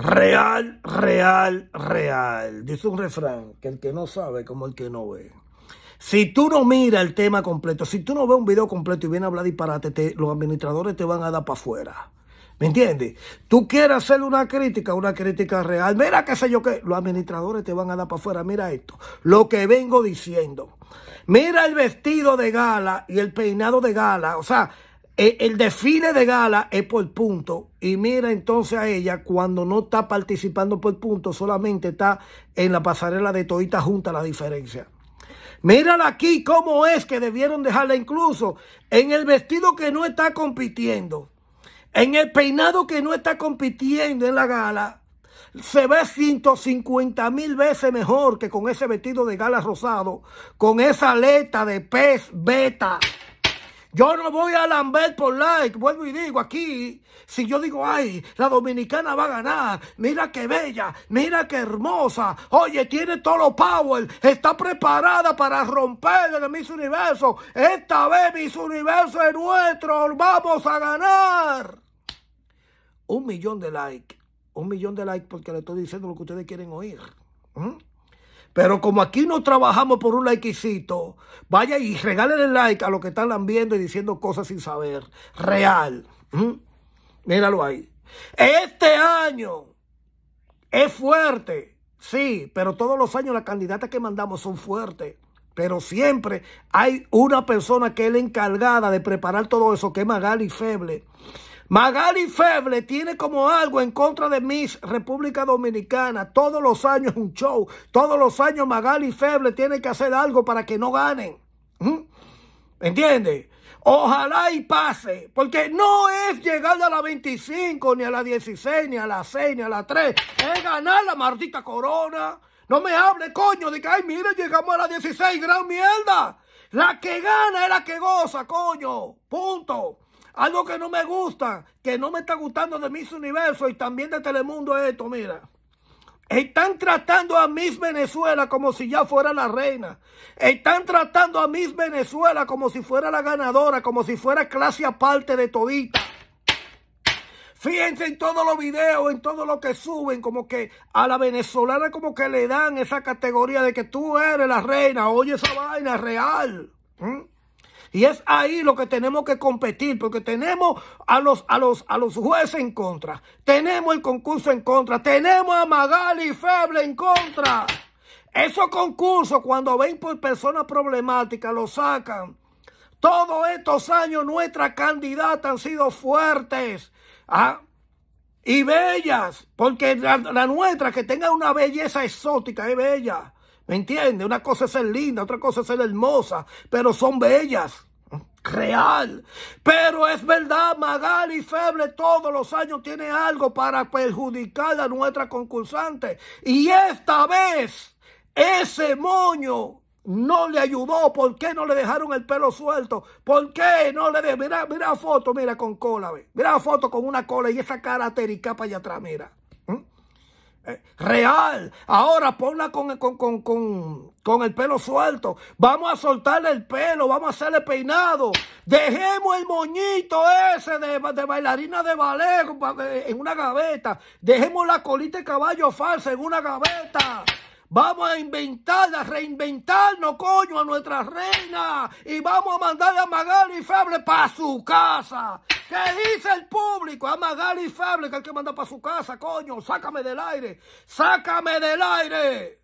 real, real, real. Dice un refrán que el que no sabe como el que no ve. Si tú no miras el tema completo, si tú no ves un video completo y viene a hablar disparate, los administradores te van a dar para afuera. ¿Me entiendes? Tú quieres hacer una crítica, una crítica real. Mira qué sé yo qué. Los administradores te van a dar para afuera. Mira esto. Lo que vengo diciendo. Mira el vestido de gala y el peinado de gala. O sea, eh, el, desfile de gala es por punto. Y mira entonces a ella cuando no está participando por punto, solamente está en la pasarela de Toita Junta la diferencia. Mírala aquí cómo es que debieron dejarla incluso en el vestido que no está compitiendo, en el peinado que no está compitiendo en la gala. Se ve 150 mil veces mejor que con ese vestido de gala rosado, con esa aleta de pez beta. Yo no voy a lamber por like. Vuelvo y digo aquí, si yo digo, ay, la dominicana va a ganar. Mira qué bella, mira qué hermosa. Oye, tiene todo lo power. Está preparada para romper el Miss Universo. Esta vez mis Universo es nuestro. Vamos a ganar. Un millón de like. Un millón de like porque le estoy diciendo lo que ustedes quieren oír. Pero como aquí no trabajamos por un likecito, vaya y regálele like a los que están viendo y diciendo cosas sin saber. Real. ¿Mm? Míralo ahí. Este año es fuerte. Sí, pero todos los años las candidatas que mandamos son fuertes. Pero siempre hay una persona que es la encargada de preparar todo eso, que es Magali Feble. Magali Feble tiene como algo en contra de Miss República Dominicana. Todos los años un show. Todos los años Magali Feble tiene que hacer algo para que no ganen. ¿Mm? ¿Entiende? ¿Entiendes? Ojalá y pase, porque no es llegar a la 25, ni a la 16, ni a la 6, ni a la 3. Es ganar la maldita corona. No me hable, coño, de que, ay, mire, llegamos a la 16, gran mierda. La que gana es la que goza, coño. Punto. Algo que no me gusta, que no me está gustando de Miss Universo y también de Telemundo esto, mira. Están tratando a Miss Venezuela como si ya fuera la reina. Están tratando a Miss Venezuela como si fuera la ganadora, como si fuera clase aparte de todita. Fíjense en todos los videos, en todo lo que suben, como que a la venezolana como que le dan esa categoría de que tú eres la reina. Oye, esa vaina es real. ¿Mm? Y es ahí lo que tenemos que competir, porque tenemos a los, a los, a los jueces en contra, tenemos el concurso en contra, tenemos a Magali Feble en contra. Esos concursos, cuando ven por personas problemáticas, los sacan. Todos estos años nuestras candidatas han sido fuertes ¿ah? y bellas, porque la nuestra que tenga una belleza exótica es bella. ¿Me entiendes? Una cosa es ser linda, otra cosa es ser hermosa, pero son bellas. Real. Pero es verdad, Magali Feble todos los años tiene algo para perjudicar a nuestra concursante. Y esta vez, ese moño no le ayudó. ¿Por qué no le dejaron el pelo suelto? ¿Por qué no le dejaron? Mira, mira foto, mira con cola, ve. Mira foto con una cola y esa cara para allá atrás, mira real. Ahora ponla con, con, el pelo suelto. Vamos a soltarle el pelo, vamos a hacerle peinado. Dejemos el moñito ese de, de bailarina de ballet eh, en una gaveta. Dejemos la colita de caballo falsa en una gaveta. Vamos a inventar, a reinventarnos, coño, a nuestra reina. Y vamos a mandar a Magali Fable para su casa. ¿Qué dice el público? A Magali Fable que hay que mandar para su casa, coño. Sácame del aire. Sácame del aire.